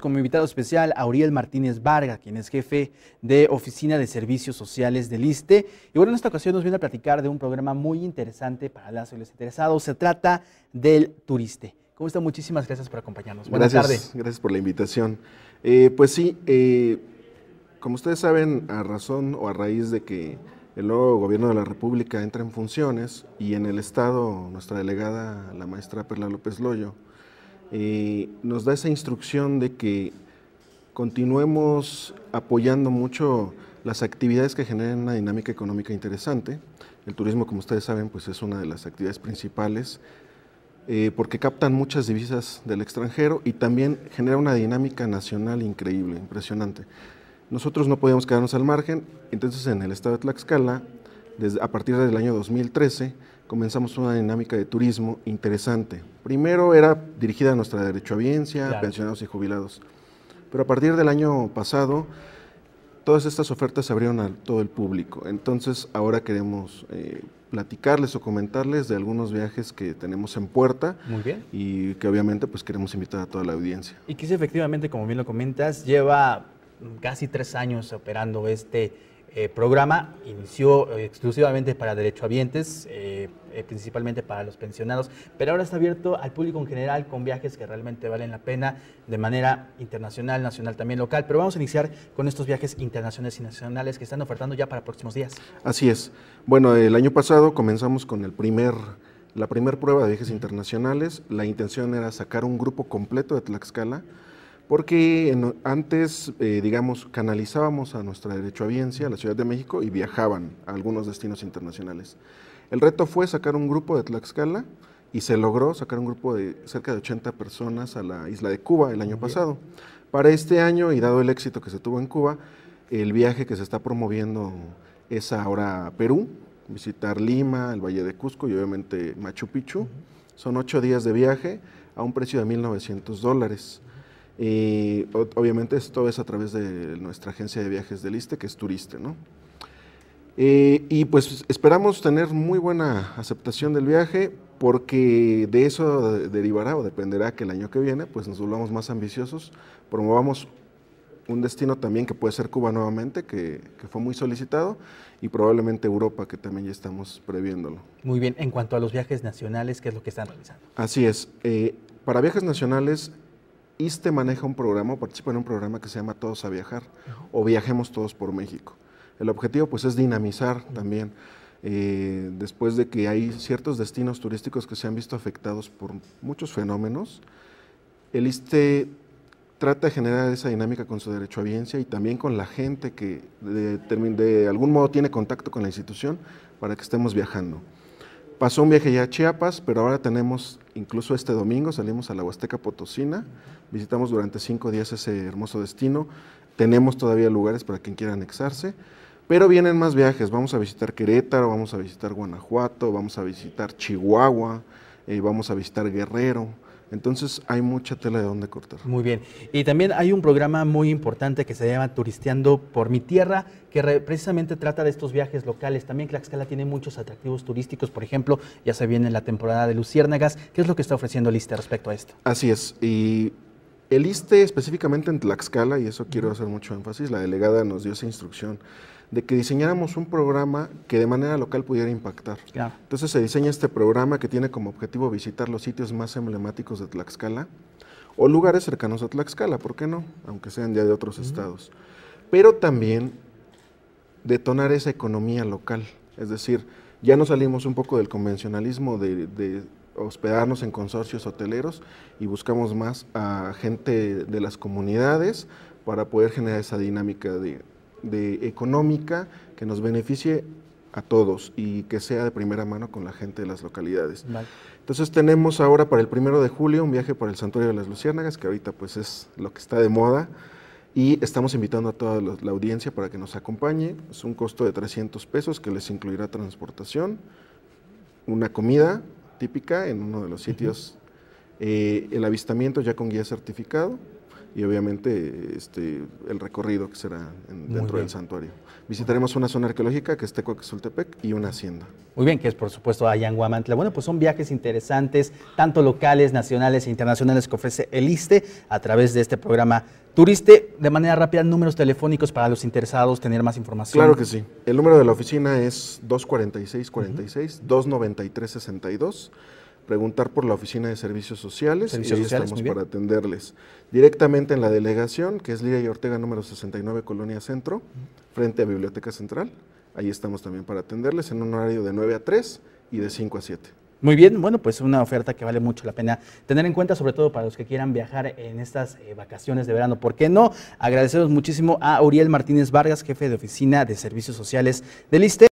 como invitado especial Auriel Martínez Varga, quien es jefe de Oficina de Servicios Sociales del ISTE. Y bueno, en esta ocasión nos viene a platicar de un programa muy interesante para las y los interesados. Se trata del Turiste. ¿Cómo está? Muchísimas gracias por acompañarnos. Buenas tardes. Gracias por la invitación. Eh, pues sí, eh, como ustedes saben, a razón o a raíz de que el nuevo gobierno de la República entra en funciones y en el Estado nuestra delegada, la maestra Perla López Loyo, eh, nos da esa instrucción de que continuemos apoyando mucho las actividades que generen una dinámica económica interesante. El turismo, como ustedes saben, pues es una de las actividades principales eh, porque captan muchas divisas del extranjero y también genera una dinámica nacional increíble, impresionante. Nosotros no podíamos quedarnos al margen, entonces en el estado de Tlaxcala a partir del año 2013 comenzamos una dinámica de turismo interesante. Primero era dirigida a nuestra derechohabiencia, pensionados y jubilados. Pero a partir del año pasado, todas estas ofertas se abrieron a todo el público. Entonces, ahora queremos eh, platicarles o comentarles de algunos viajes que tenemos en puerta. Muy bien. Y que obviamente pues queremos invitar a toda la audiencia. Y que efectivamente, como bien lo comentas, lleva casi tres años operando este eh, programa inició eh, exclusivamente para derechohabientes, eh, principalmente para los pensionados, pero ahora está abierto al público en general con viajes que realmente valen la pena de manera internacional, nacional, también local. Pero vamos a iniciar con estos viajes internacionales y nacionales que están ofertando ya para próximos días. Así es. Bueno, el año pasado comenzamos con el primer la primera prueba de viajes internacionales, la intención era sacar un grupo completo de Tlaxcala porque antes, eh, digamos, canalizábamos a nuestra derecho a la Ciudad de México y viajaban a algunos destinos internacionales. El reto fue sacar un grupo de Tlaxcala y se logró sacar un grupo de cerca de 80 personas a la isla de Cuba el año oh, pasado. Para este año, y dado el éxito que se tuvo en Cuba, el viaje que se está promoviendo es ahora Perú, visitar Lima, el Valle de Cusco y obviamente Machu Picchu. Son ocho días de viaje a un precio de 1.900 dólares. Y obviamente esto es a través de nuestra agencia de viajes del ISTE, que es Turiste, ¿no? Eh, y pues esperamos tener muy buena aceptación del viaje porque de eso derivará o dependerá que el año que viene pues nos volvamos más ambiciosos, promovamos un destino también que puede ser Cuba nuevamente, que, que fue muy solicitado, y probablemente Europa, que también ya estamos previéndolo. Muy bien, en cuanto a los viajes nacionales, ¿qué es lo que están realizando? Así es, eh, para viajes nacionales ISTE maneja un programa, participa en un programa que se llama Todos a Viajar o Viajemos Todos por México. El objetivo pues es dinamizar también, eh, después de que hay ciertos destinos turísticos que se han visto afectados por muchos fenómenos, el ISTE trata de generar esa dinámica con su derecho a audiencia y también con la gente que de, algún modo tiene contacto con la institución para que estemos viajando. Pasó un viaje ya a Chiapas, pero ahora tenemos Incluso este domingo salimos a la Huasteca Potosina, visitamos durante cinco días ese hermoso destino. Tenemos todavía lugares para quien quiera anexarse, pero vienen más viajes. Vamos a visitar Querétaro, vamos a visitar Guanajuato, vamos a visitar Chihuahua, eh, vamos a visitar Guerrero. Entonces hay mucha tela de donde cortar. Muy bien. Y también hay un programa muy importante que se llama Turisteando por mi tierra, que precisamente trata de estos viajes locales. También Tlaxcala tiene muchos atractivos turísticos, por ejemplo, ya se viene la temporada de luciérnagas. ¿Qué es lo que está ofreciendo el ISTE respecto a esto? Así es. Y el ISTE específicamente en Tlaxcala, y eso quiero hacer mucho énfasis, la delegada nos dio esa instrucción de que diseñáramos un programa que de manera local pudiera impactar. Entonces se diseña este programa que tiene como objetivo visitar los sitios más emblemáticos de Tlaxcala o lugares cercanos a Tlaxcala, ¿por qué no? Aunque sean ya de otros estados. Pero también detonar esa economía local, es decir, ya nos salimos un poco del convencionalismo de hospedarnos en consorcios hoteleros y buscamos más a gente de las comunidades para poder generar esa dinámica de, económica que nos beneficie a todos y que sea de primera mano con la gente de las localidades. Entonces tenemos ahora para el primero de julio un viaje para el Santuario de las Luciérnagas, que ahorita pues es lo que está de moda, y estamos invitando a toda la audiencia para que nos acompañe. Es un costo de 300 pesos que les incluirá transportación, una comida típica en uno de los sitios, eh, el avistamiento ya con guía certificado, y obviamente este, el recorrido que será dentro del santuario. Visitaremos una zona arqueológica que es Tecoaxultepec y una hacienda. Muy bien, que es por supuesto Ayanguamantla. Bueno, pues son viajes interesantes, tanto locales, nacionales e internacionales que ofrece el ISTE a través de este programa Turiste. De manera rápida, números telefónicos para los interesados, tener más información. Claro que sí. El número de la oficina es 246 46 293 62 preguntar por la Oficina de Servicios Sociales ahí estamos para atenderles. Directamente en la delegación, que es Liga y Ortega, número 69, Colonia Centro, frente a Biblioteca Central. Ahí estamos también para atenderles en un horario de 9 a 3 y de 5 a 7. Muy bien, bueno, pues una oferta que vale mucho la pena tener en cuenta, sobre todo para los que quieran viajar en estas eh, vacaciones de verano. ¿Por qué no? Agradecemos muchísimo a Uriel Martínez Vargas, jefe de oficina de servicios sociales del ISTE.